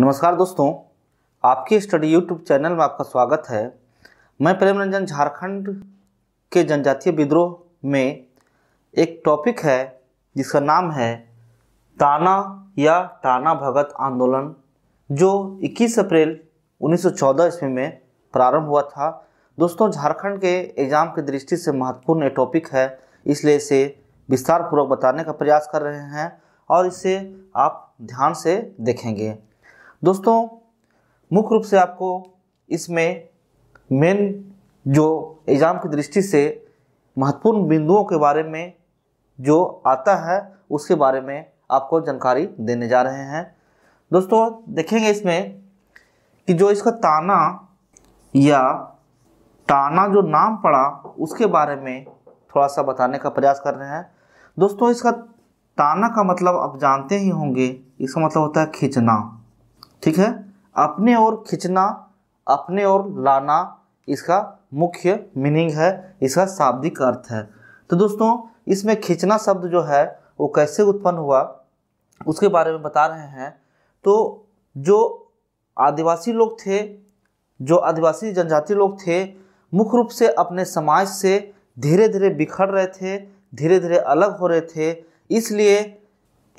नमस्कार दोस्तों आपकी स्टडी यूट्यूब चैनल में आपका स्वागत है मैं प्रेम रंजन झारखंड के जनजातीय विद्रोह में एक टॉपिक है जिसका नाम है ताना या टाना भगत आंदोलन जो 21 अप्रैल 1914 ईस्वी में प्रारंभ हुआ था दोस्तों झारखंड के एग्ज़ाम की दृष्टि से महत्वपूर्ण टॉपिक है इसलिए इसे विस्तारपूर्वक बताने का प्रयास कर रहे हैं और इसे आप ध्यान से देखेंगे दोस्तों मुख्य रूप से आपको इसमें मेन जो एग्ज़ाम की दृष्टि से महत्वपूर्ण बिंदुओं के बारे में जो आता है उसके बारे में आपको जानकारी देने जा रहे हैं दोस्तों देखेंगे इसमें कि जो इसका ताना या ताना जो नाम पड़ा उसके बारे में थोड़ा सा बताने का प्रयास कर रहे हैं दोस्तों इसका ताना का मतलब आप जानते ही होंगे इसका मतलब होता है खींचना ठीक है अपने ओर खींचना अपने ओर लाना इसका मुख्य मीनिंग है इसका शाब्दिक अर्थ है तो दोस्तों इसमें खींचना शब्द जो है वो कैसे उत्पन्न हुआ उसके बारे में बता रहे हैं तो जो आदिवासी लोग थे जो आदिवासी जनजाति लोग थे मुख्य रूप से अपने समाज से धीरे धीरे बिखर रहे थे धीरे धीरे अलग हो रहे थे इसलिए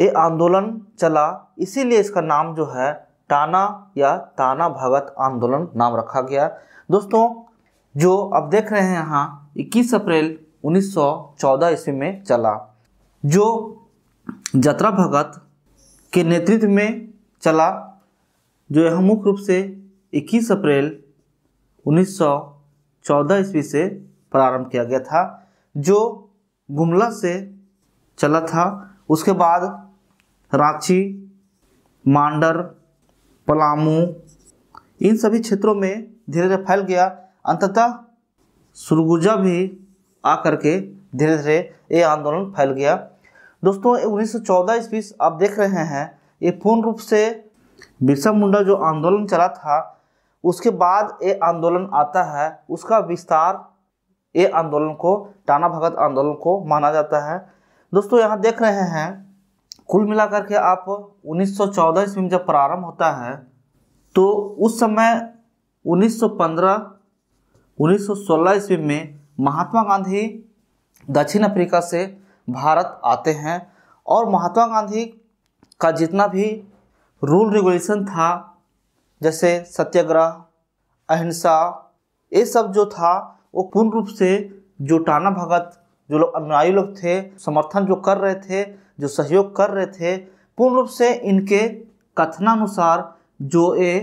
ये आंदोलन चला इसीलिए इसका नाम जो है ताना या ताना भगत आंदोलन नाम रखा गया दोस्तों जो अब देख रहे हैं यहाँ इक्कीस अप्रैल 1914 ईस्वी में चला जो जत्रा भगत के नेतृत्व में चला जो यह मुख्य रूप से 21 अप्रैल 1914 ईस्वी से प्रारंभ किया गया था जो गुमला से चला था उसके बाद रांची मांडर पलामू इन सभी क्षेत्रों में धीरे धीरे फैल गया अंततः सुरगुजा भी आकर के धीरे धीरे ये आंदोलन फैल गया दोस्तों उन्नीस सौ चौदह ईस्वी आप देख रहे हैं ये पूर्ण रूप से बिरसा मुंडा जो आंदोलन चला था उसके बाद ये आंदोलन आता है उसका विस्तार ये आंदोलन को टाना भगत आंदोलन को माना जाता है दोस्तों यहाँ देख रहे हैं कुल मिलाकर के आप 1914 ईस्वी में जब प्रारंभ होता है तो उस समय 1915 1916 ईस्वी में महात्मा गांधी दक्षिण अफ्रीका से भारत आते हैं और महात्मा गांधी का जितना भी रूल रेगुलेशन था जैसे सत्याग्रह अहिंसा ये सब जो था वो पूर्ण रूप से जो टाना भगत जो लोग अनुयायी लोग थे समर्थन जो कर रहे थे जो सहयोग कर रहे थे पूर्ण रूप से इनके कथनानुसार जो ये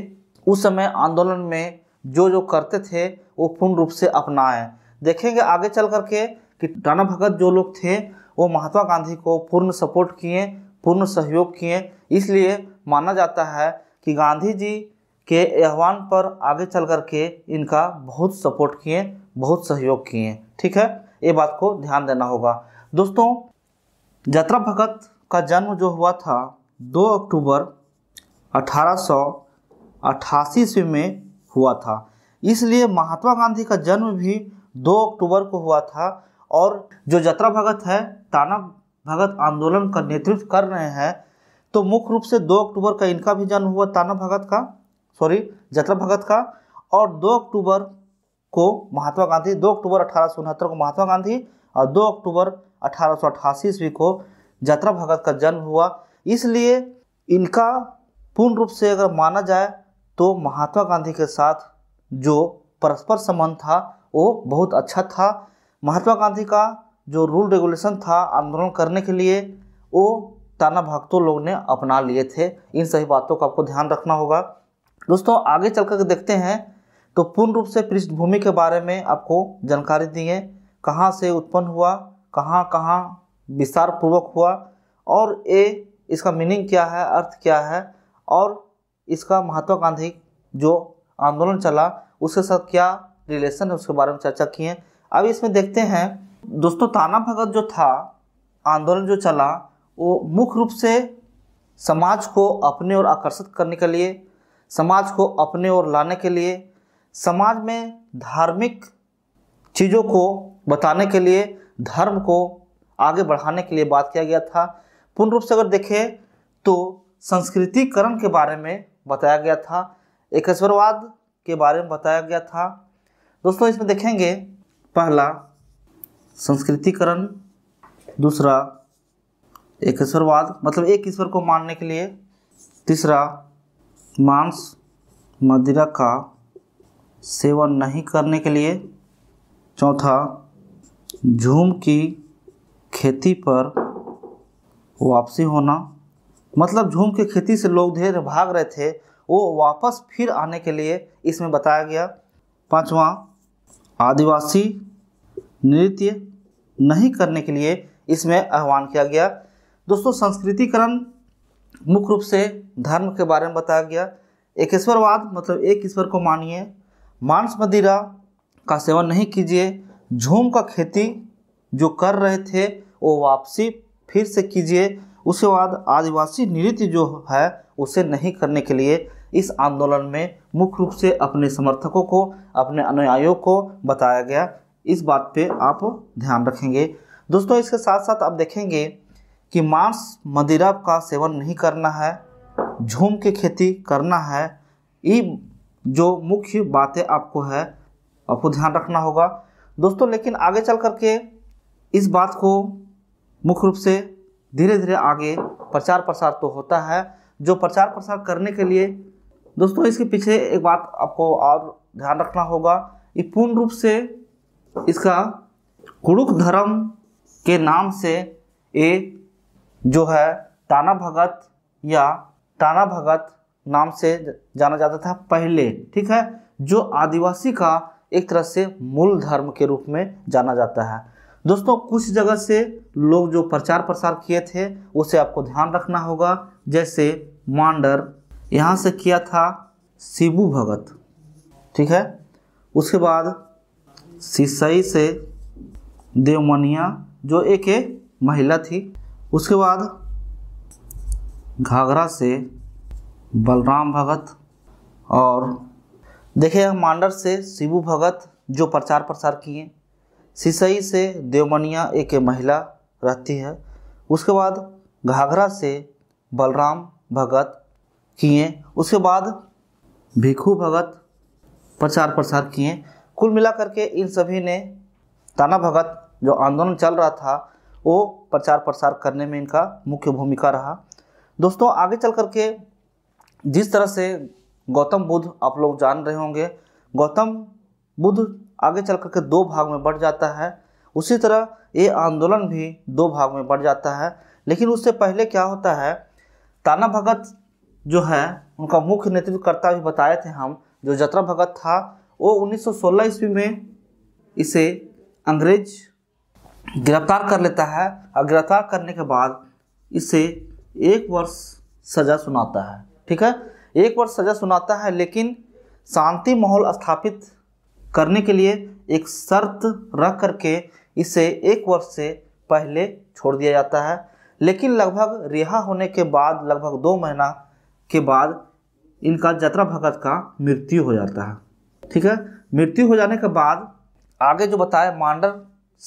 उस समय आंदोलन में जो जो करते थे वो पूर्ण रूप से अपनाएं देखेंगे आगे चल करके कि टाना भगत जो लोग थे वो महात्मा गांधी को पूर्ण सपोर्ट किए पूर्ण सहयोग किए इसलिए माना जाता है कि गांधी जी के आह्वान पर आगे चल करके इनका बहुत सपोर्ट किए बहुत सहयोग किए ठीक है ये बात को ध्यान देना होगा दोस्तों जत्रा भगत का जन्म जो हुआ था 2 अक्टूबर अठारह ईस्वी में हुआ था इसलिए महात्मा गांधी का जन्म भी 2 अक्टूबर को हुआ था और जो जत्रा भगत है ताना भगत आंदोलन का नेतृत्व कर रहे हैं तो मुख्य रूप से 2 अक्टूबर का इनका भी जन्म हुआ ताना भगत का सॉरी जत्रा भगत का और 2 अक्टूबर को महात्मा गांधी 2 अक्टूबर अठारह को महात्मा गांधी और 2 अक्टूबर अठारह ईस्वी को जत्रा भगत का जन्म हुआ इसलिए इनका पूर्ण रूप से अगर माना जाए तो महात्मा गांधी के साथ जो परस्पर संबंध था वो बहुत अच्छा था महात्मा गांधी का जो रूल रेगुलेशन था आंदोलन करने के लिए वो ताना भक्तों लोग ने अपना लिए थे इन सही बातों का आपको ध्यान रखना होगा दोस्तों आगे चल कर देखते हैं तो पूर्ण रूप से पृष्ठभूमि के बारे में आपको जानकारी दिए कहाँ से उत्पन्न हुआ कहाँ कहाँ विस्तार पूर्वक हुआ और ए इसका मीनिंग क्या है अर्थ क्या है और इसका महात्मा गांधी जो आंदोलन चला उसके साथ क्या रिलेशन है उसके बारे में चर्चा किए है अब इसमें देखते हैं दोस्तों ताना भगत जो था आंदोलन जो चला वो मुख्य रूप से समाज को अपने ओर आकर्षित करने के लिए समाज को अपने ओर लाने के लिए समाज में धार्मिक चीज़ों को बताने के लिए धर्म को आगे बढ़ाने के लिए बात किया गया था पूर्ण रूप से अगर देखें तो संस्कृतिकरण के बारे में बताया गया था एकश्वरवाद के बारे में बताया गया था दोस्तों इसमें देखेंगे पहला संस्कृतिकरण दूसरा एकश्वरवाद मतलब एक ईश्वर को मानने के लिए तीसरा मांस मदिरा का सेवन नहीं करने के लिए चौथा झूम की खेती पर वापसी होना मतलब झूम की खेती से लोग धीरे भाग रहे थे वो वापस फिर आने के लिए इसमें बताया गया पांचवा आदिवासी नृत्य नहीं करने के लिए इसमें आह्वान किया गया दोस्तों संस्कृतिकरण मुख्य रूप से धर्म के बारे में बताया गया एकेश्वरवाद मतलब एक ईश्वर को मानिए मांस मदिरा का सेवन नहीं कीजिए झूम का खेती जो कर रहे थे वो वापसी फिर से कीजिए उसके बाद आदिवासी नृत्य जो है उसे नहीं करने के लिए इस आंदोलन में मुख्य रूप से अपने समर्थकों को अपने अनुयायियों को बताया गया इस बात पे आप ध्यान रखेंगे दोस्तों इसके साथ साथ आप देखेंगे कि मांस मदिरा का सेवन नहीं करना है झूम की खेती करना है ये जो मुख्य बातें आपको है आपको ध्यान रखना होगा दोस्तों लेकिन आगे चल करके इस बात को मुख्य रूप से धीरे धीरे आगे प्रचार प्रसार तो होता है जो प्रचार प्रसार करने के लिए दोस्तों इसके पीछे एक बात आपको और ध्यान रखना होगा कि पूर्ण रूप से इसका कुरुक धर्म के नाम से ये जो है ताना भगत या ताना भगत नाम से जाना जाता था पहले ठीक है जो आदिवासी का एक तरह से मूल धर्म के रूप में जाना जाता है दोस्तों कुछ जगह से लोग जो प्रचार प्रसार किए थे उसे आपको ध्यान रखना होगा जैसे मांडर यहाँ से किया था शिबू भगत ठीक है उसके बाद सिसई से देवमनिया जो एक महिला थी उसके बाद घाघरा से बलराम भगत और देखिए मांडर से शिवू भगत जो प्रचार प्रसार किए सिसई से देवमनिया एक महिला रहती है उसके बाद घाघरा से बलराम भगत किए उसके बाद भिखू भगत प्रचार प्रसार किए कुल मिलाकर के इन सभी ने ताना भगत जो आंदोलन चल रहा था वो प्रचार प्रसार करने में इनका मुख्य भूमिका रहा दोस्तों आगे चल करके जिस तरह से गौतम बुद्ध आप लोग जान रहे होंगे गौतम बुद्ध आगे चल करके दो भाग में बढ़ जाता है उसी तरह ये आंदोलन भी दो भाग में बढ़ जाता है लेकिन उससे पहले क्या होता है ताना भगत जो है उनका मुख्य नेतृत्वकर्ता भी बताए थे हम जो जत्रा भगत था वो 1916 ईस्वी में इसे अंग्रेज गिरफ्तार कर लेता है और गिरफ्तार करने के बाद इसे एक वर्ष सज़ा सुनाता है ठीक है एक वर्ष सजा सुनाता है लेकिन शांति माहौल स्थापित करने के लिए एक शर्त रख करके इसे एक वर्ष से पहले छोड़ दिया जाता है लेकिन लगभग रिहा होने के बाद लगभग दो महीना के बाद इनका जतरा भगत का मृत्यु हो जाता है ठीक है मृत्यु हो जाने के बाद आगे जो बताए मांडर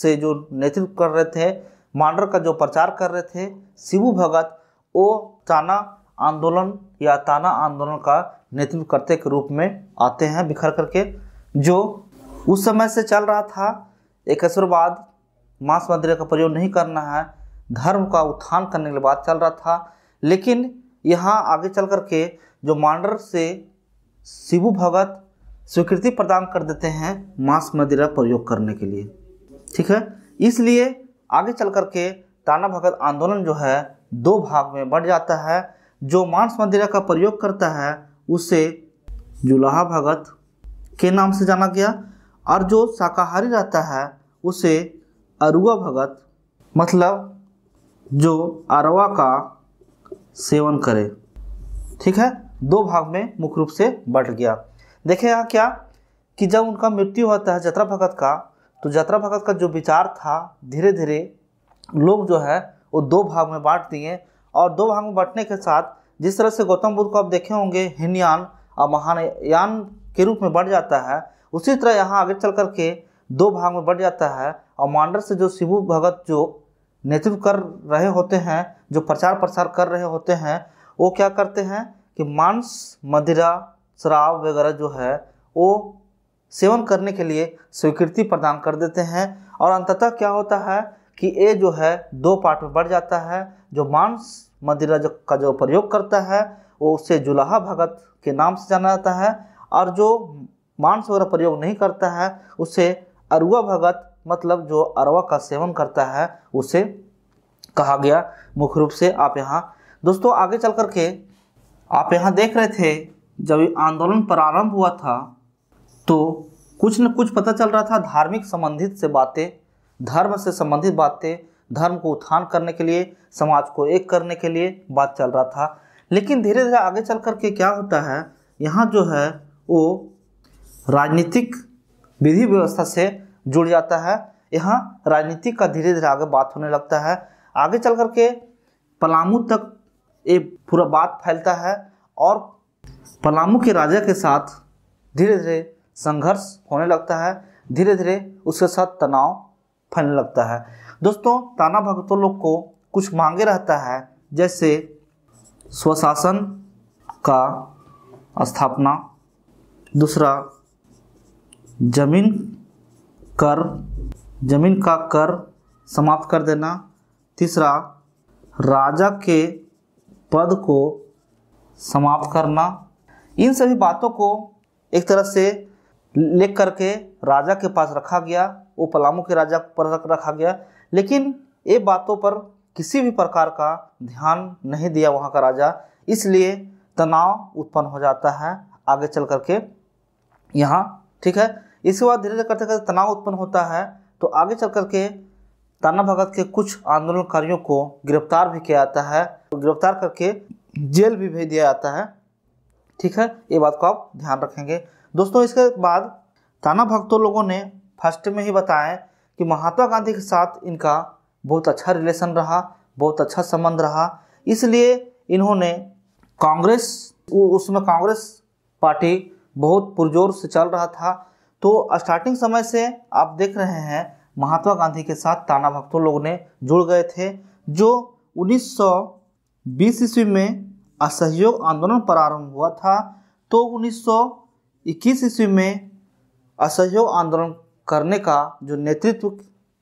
से जो नेतृत्व कर रहे थे मांडर का जो प्रचार कर रहे थे शिवू भगत वो चाना आंदोलन या ताना आंदोलन का नेतृत्व करते के रूप में आते हैं बिखर करके जो उस समय से चल रहा था एक असुरवाद मांस मदिरा का प्रयोग नहीं करना है धर्म का उत्थान करने के बाद चल रहा था लेकिन यहाँ आगे चल करके जो मांडर से शिव भगत स्वीकृति प्रदान कर देते हैं मांस मदिरा प्रयोग करने के लिए ठीक है इसलिए आगे चल करके ताना भगत आंदोलन जो है दो भाग में बढ़ जाता है जो मांस मदिरा का प्रयोग करता है उसे जुलाहा भगत के नाम से जाना गया और जो शाकाहारी रहता है उसे अरुआ भगत मतलब जो अरवा का सेवन करे ठीक है दो भाग में मुख्य रूप से बट गया देखे यहाँ क्या कि जब उनका मृत्यु होता है जत्रा भगत का तो जत्रा भगत का जो विचार था धीरे धीरे लोग जो है वो दो भाग में बांट दिए और दो भाग में बंटने के साथ जिस तरह से गौतम बुद्ध को आप देखे होंगे हिनयान और महानयान के रूप में बढ़ जाता है उसी तरह यहाँ आगे चल कर के दो भाग में बढ़ जाता है और मांडर से जो शिव भगत जो नेतृत्व कर रहे होते हैं जो प्रचार प्रसार कर रहे होते हैं वो क्या करते हैं कि मांस मदिरा शराब वगैरह जो है वो सेवन करने के लिए स्वीकृति प्रदान कर देते हैं और अंततः क्या होता है कि ए जो है दो पार्ट में बढ़ जाता है जो मांस मदिरा जो का जो प्रयोग करता है वो उसे जुलाहा भगत के नाम से जाना जाता है और जो मांस वगैरह प्रयोग नहीं करता है उसे अरुआ भगत मतलब जो अरवा का सेवन करता है उसे कहा गया मुख्य रूप से आप यहाँ दोस्तों आगे चल कर के आप यहाँ देख रहे थे जब आंदोलन प्रारंभ हुआ था तो कुछ न कुछ पता चल रहा था धार्मिक संबंधित से बातें धर्म से संबंधित बातें धर्म को उत्थान करने के लिए समाज को एक करने के लिए बात चल रहा था लेकिन धीरे धीरे आगे चल कर के क्या होता है यहाँ जो है वो राजनीतिक विधि व्यवस्था से जुड़ जाता है यहाँ राजनीति का धीरे धीरे आगे बात होने लगता है आगे चल कर के पलामू तक ये पूरा बात फैलता है और पलामू के राजा के साथ धीरे धीरे संघर्ष होने लगता है धीरे धीरे उसके साथ तनाव फैलने लगता है दोस्तों ताना भगतों लोग को कुछ मांगे रहता है जैसे स्वशासन का स्थापना दूसरा जमीन कर जमीन का कर समाप्त कर देना तीसरा राजा के पद को समाप्त करना इन सभी बातों को एक तरह से ले करके राजा के पास रखा गया वो पलामू के राजा पर रखा गया लेकिन ये बातों पर किसी भी प्रकार का ध्यान नहीं दिया वहाँ का राजा इसलिए तनाव उत्पन्न हो जाता है आगे चल करके यहाँ ठीक है इसके बाद धीरे धीरे करते करते तनाव उत्पन्न होता है तो आगे चल करके ताना भगत के कुछ आंदोलनकारियों को गिरफ्तार भी किया जाता है तो गिरफ्तार करके जेल भी भेज दिया जाता है ठीक है ये बात को आप ध्यान रखेंगे दोस्तों इसके बाद ताना भक्तों लोगों ने फर्स्ट में ही बताया कि महात्मा गांधी के साथ इनका बहुत अच्छा रिलेशन रहा बहुत अच्छा संबंध रहा इसलिए इन्होंने कांग्रेस उसमें कांग्रेस पार्टी बहुत पुरजोर से चल रहा था तो स्टार्टिंग समय से आप देख रहे हैं महात्मा गांधी के साथ ताना भक्तों लोग ने जुड़ गए थे जो 1920 ईस्वी में असहयोग आंदोलन प्रारंभ हुआ था तो उन्नीस इक्कीस ईस्वी में असहयोग आंदोलन करने का जो नेतृत्व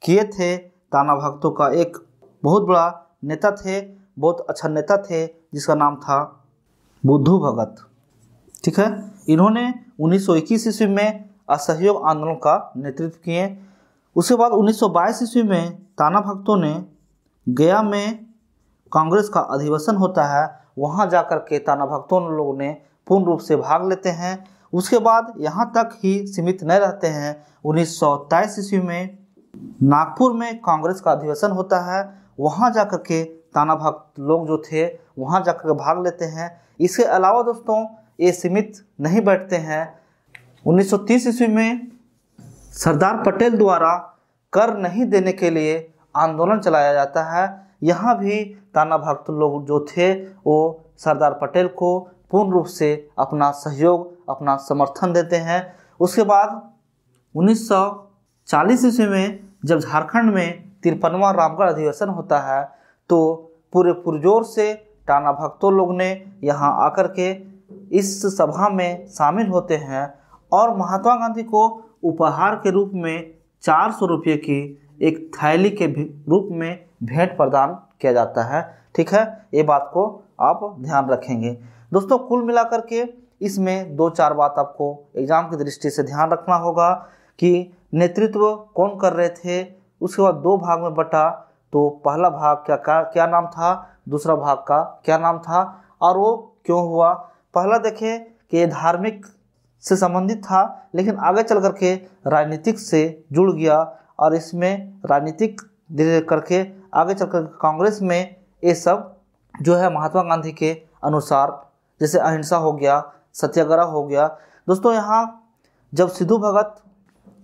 किए थे ताना भक्तों का एक बहुत बड़ा नेता थे बहुत अच्छा नेता थे जिसका नाम था बुद्धू भगत ठीक है इन्होंने 1921 ईस्वी में असहयोग आंदोलन का नेतृत्व किए उसके बाद 1922 ईस्वी में ताना भक्तों ने गया में कांग्रेस का अधिवेशन होता है वहाँ जाकर के ताना भक्तों लोगों ने पूर्ण रूप से भाग लेते हैं उसके बाद यहाँ तक ही सीमित न रहते हैं उन्नीस सौ ईस्वी में नागपुर में कांग्रेस का अधिवेशन होता है वहाँ जा कर के ताना भक्त लोग जो थे वहाँ जा कर भाग लेते हैं इसके अलावा दोस्तों ये सीमित नहीं बैठते हैं 1930 ईस्वी में सरदार पटेल द्वारा कर नहीं देने के लिए आंदोलन चलाया जाता है यहाँ भी ताना भक्त लोग जो थे वो सरदार पटेल को पूर्ण रूप से अपना सहयोग अपना समर्थन देते हैं उसके बाद 1940 ईस्वी में जब झारखंड में तिरपनवा रामगढ़ अधिवेशन होता है तो पूरे पुरजोर से टाना भक्तों लोग ने यहाँ आकर के इस सभा में शामिल होते हैं और महात्मा गांधी को उपहार के रूप में चार सौ रुपये की एक थैली के रूप में भेंट प्रदान किया जाता है ठीक है ये बात को आप ध्यान रखेंगे दोस्तों कुल मिलाकर के इसमें दो चार बात आपको एग्जाम की दृष्टि से ध्यान रखना होगा कि नेतृत्व कौन कर रहे थे उसके बाद दो भाग में बटा तो पहला भाग क्या का क्या नाम था दूसरा भाग का क्या नाम था और वो क्यों हुआ पहला देखें कि ये धार्मिक से संबंधित था लेकिन आगे चल करके राजनीतिक से जुड़ गया और इसमें राजनीतिक धीरे करके आगे चल कर कांग्रेस में ये सब जो है महात्मा गांधी के अनुसार जैसे अहिंसा हो गया सत्याग्रह हो गया दोस्तों यहाँ जब सिद्धू भगत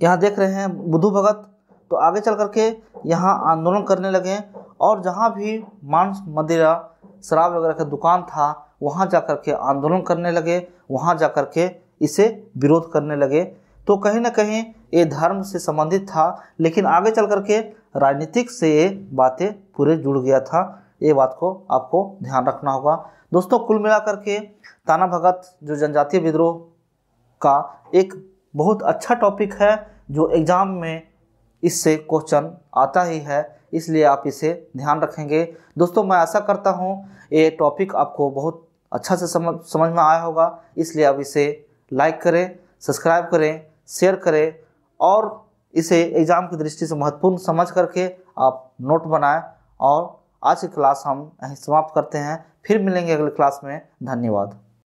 यहाँ देख रहे हैं बुद्धू भगत तो आगे चल करके यहाँ आंदोलन करने लगे और जहाँ भी मांस मदिरा शराब वगैरह का दुकान था वहाँ जा कर के आंदोलन करने लगे वहाँ जा कर के इसे विरोध करने लगे तो कहीं ना कहीं ये धर्म से संबंधित था लेकिन आगे चल करके राजनीतिक से ये बातें पूरे जुड़ गया था ये बात को आपको ध्यान रखना होगा दोस्तों कुल मिलाकर के ताना भगत जो जनजातीय विद्रोह का एक बहुत अच्छा टॉपिक है जो एग्ज़ाम में इससे क्वेश्चन आता ही है इसलिए आप इसे ध्यान रखेंगे दोस्तों मैं ऐसा करता हूँ ये टॉपिक आपको बहुत अच्छा से समझ समझ में आया होगा इसलिए आप इसे लाइक करें सब्सक्राइब करें शेयर करें और इसे एग्ज़ाम की दृष्टि से महत्वपूर्ण समझ करके आप नोट बनाएं और आज की क्लास हम यहीं समाप्त करते हैं फिर मिलेंगे अगले क्लास में धन्यवाद